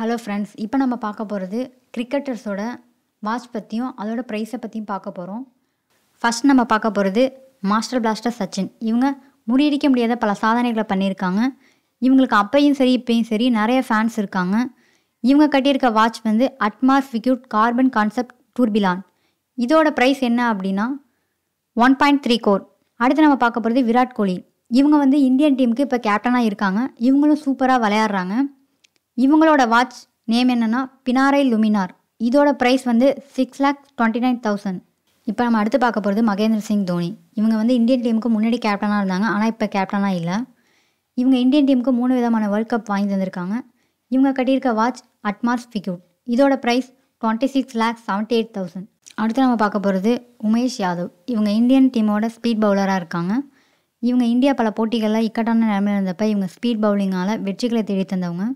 hello friends இப்போ நம்ம பார்க்க போகிறது கிரிக்கெட்டர்ஸோட வாட்ச் பற்றியும் அதோட ப்ரைஸை பற்றியும் பார்க்க போகிறோம் ஃபஸ்ட் நம்ம பார்க்க போகிறது மாஸ்டர் பிளாஸ்டர் சச்சின் இவங்க முறியடிக்க முடியாத பல சாதனைகளை பண்ணியிருக்காங்க இவங்களுக்கு அப்பையும் சரி இப்பையும் சரி நிறைய ஃபேன்ஸ் இருக்காங்க இவங்க கட்டியிருக்க வாட்ச் வந்து அட்மார் ஃபிக்யூட் கார்பன் கான்செப்ட் டூர்பிலான் இதோட ப்ரைஸ் என்ன அப்படின்னா ஒன் பாயிண்ட் த்ரீ கோர் அடுத்து நம்ம பார்க்க போகிறது விராட் கோலி இவங்க வந்து இந்தியன் டீமுக்கு இப்போ கேப்டனாக இருக்காங்க இவங்களும் சூப்பராக விளையாடுறாங்க இவங்களோட வாட்ச் நேம் என்னென்னா பினாரை லுமினார் இதோட ப்ரைஸ் வந்து six lakh twenty nine thousand இப்போ நம்ம அடுத்து பார்க்க போகிறது மகேந்திர சிங் தோனி இவங்க வந்து இந்தியன் டீமுக்கு முன்னாடி கேப்டனாக இருந்தாங்க ஆனால் இப்போ கேப்டனாக இல்லை இவங்க இந்தியன் டீமுக்கு மூணு விதமான வேர்ல்ட் கப் வாங்கி தந்திருக்காங்க இவங்க கட்டியிருக்க வாட்ச் அட்மார்ஸ் ஃபிக்யூட் இதோட price twenty six lakh seventy eight thousand அடுத்து நம்ம பார்க்க போகிறது உமேஷ் யாதவ் இவங்க இந்தியன் டீமோட ஸ்பீட் பவுலராக இருக்காங்க இவங்க இந்தியா பல போட்டிகளில் இக்கட்டான நிலைமையில் இருந்தப்ப இவங்க ஸ்பீட் பவுலிங்கால் வெற்றிகளை தேடி தந்தவங்க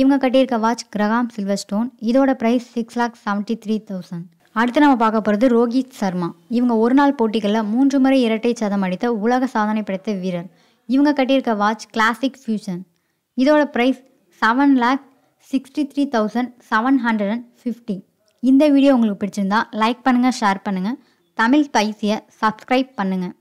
இவங்க கட்டியிருக்க வாட்ச் கிரகாம் சில்வர் ஸ்டோன் இதோட price six lakh seventy three thousand அடுத்து நம்ம பார்க்க போகிறது ரோஹித் சர்மா இவங்க ஒரு நாள் போட்டிகளில் மூன்று முறை இரட்டை சதம் அடித்த உலக சாதனை படைத்த வீரர் இவங்க கட்டியிருக்க வாட்ச் கிளாசிக் ஃபியூஷன் இதோட price seven lakh sixty three thousand seven hundred and fifty இந்த வீடியோ உங்களுக்கு பிடிச்சிருந்தா லைக் பண்ணுங்கள் ஷேர் பண்ணுங்கள் தமிழ் ஸ்பைஸியை சப்ஸ்கிரைப் பண்ணுங்கள்